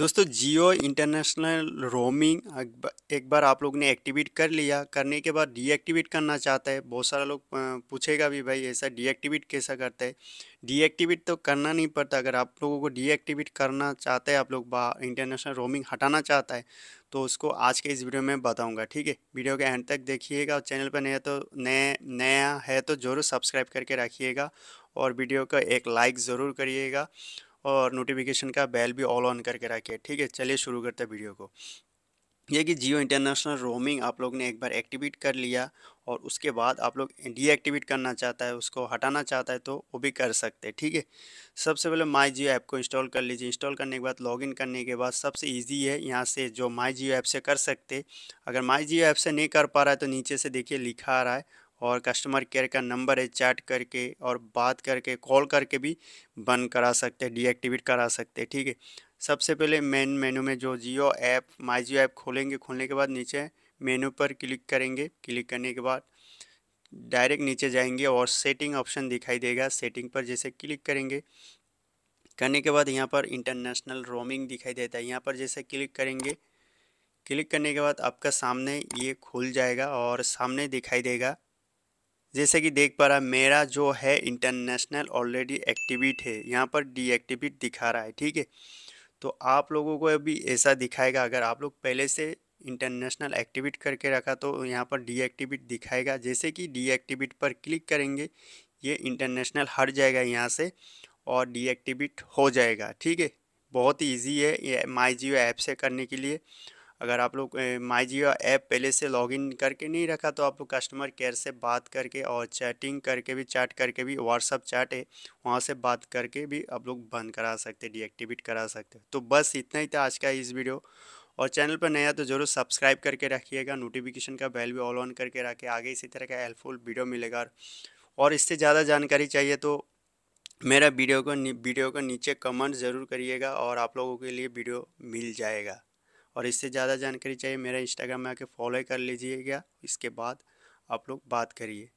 दोस्तों जियो international roaming एक बार आप लोग ने एक्टिवेट कर लिया करने के बाद डीएक्टिवेट करना चाहता है बहुत सारा लोग पूछेगा भी भाई ऐसा डीएक्टिवेट कैसा करता है डीएक्टिवेट तो करना नहीं पड़ता अगर आप लोगों को डीएक्टिवेट करना चाहते हैं आप लोग इंटरनेशनल रोमिंग हटाना चाहता है तो उसको आज के इस वीडियो में बताऊँगा ठीक है वीडियो के एंड तक देखिएगा और चैनल पर नया तो नया नया है तो ज़रूर सब्सक्राइब करके रखिएगा और वीडियो का एक लाइक ज़रूर करिएगा और नोटिफिकेशन का बेल भी ऑल ऑन करके रखिए ठीक है चलिए शुरू करते हैं वीडियो को ये कि जियो इंटरनेशनल रोमिंग आप लोग ने एक बार एक्टिवेट कर लिया और उसके बाद आप लोग डीएक्टिवेट करना चाहता है उसको हटाना चाहता है तो वो भी कर सकते हैं ठीक है सबसे पहले माई जियो ऐप को इंस्टॉल कर लीजिए इंस्टॉल करने के बाद लॉगिन करने के बाद सबसे इजी है यहाँ से जो माई जियो ऐप से कर सकते अगर माई जियो ऐप से नहीं कर पा रहा है तो नीचे से देखिए लिखा आ रहा है और कस्टमर केयर का नंबर है चैट करके और बात करके कॉल करके भी बंद करा सकते हैं डीएक्टिवेट करा सकते हैं ठीक है सबसे पहले मेन मेनू में जो जियो ऐप माई जियो ऐप खोलेंगे खोलने के बाद नीचे मेनू पर क्लिक करेंगे क्लिक करने के बाद डायरेक्ट नीचे जाएंगे और सेटिंग ऑप्शन दिखाई देगा सेटिंग पर जैसे क्लिक करेंगे करने के बाद यहाँ पर इंटरनेशनल रोमिंग दिखाई देता है यहाँ पर जैसे क्लिक करेंगे क्लिक करने के बाद आपका सामने ये खुल जाएगा और सामने दिखाई देगा जैसे कि देख पा रहा मेरा जो है इंटरनेशनल ऑलरेडी एक्टिविट है यहाँ पर डीएक्टिविट दिखा रहा है ठीक है तो आप लोगों को अभी ऐसा दिखाएगा अगर आप लोग पहले से इंटरनेशनल एक्टिविट करके रखा तो यहाँ पर डीएक्टिविट दिखाएगा जैसे कि डीएक्टिविट पर क्लिक करेंगे ये इंटरनेशनल हट जाएगा यहाँ से और डीएक्टिविट हो जाएगा ठीक है बहुत ईजी है ये माई जियो ऐप से करने के लिए अगर आप लोग माई जियो ऐप पहले से लॉगिन करके नहीं रखा तो आप लोग कस्टमर केयर से बात करके और चैटिंग करके भी चैट करके भी व्हाट्सअप चैट है वहाँ से बात करके भी आप लोग बंद करा सकते डीएक्टिवेट करा सकते तो बस इतना ही था आज का इस वीडियो और चैनल पर नया तो जरूर सब्सक्राइब करके रखिएगा नोटिफिकेशन का बेल भी ऑल ऑन करके रखे आगे इसी तरह का हेल्पफुल वीडियो मिलेगा और इससे ज़्यादा जानकारी चाहिए तो मेरा वीडियो को वीडियो को नीचे कमेंट ज़रूर करिएगा और आप लोगों के लिए वीडियो मिल जाएगा और इससे ज़्यादा जानकारी चाहिए मेरा इंस्टाग्राम में आके फॉलो कर लीजिएगा इसके बाद आप लोग बात करिए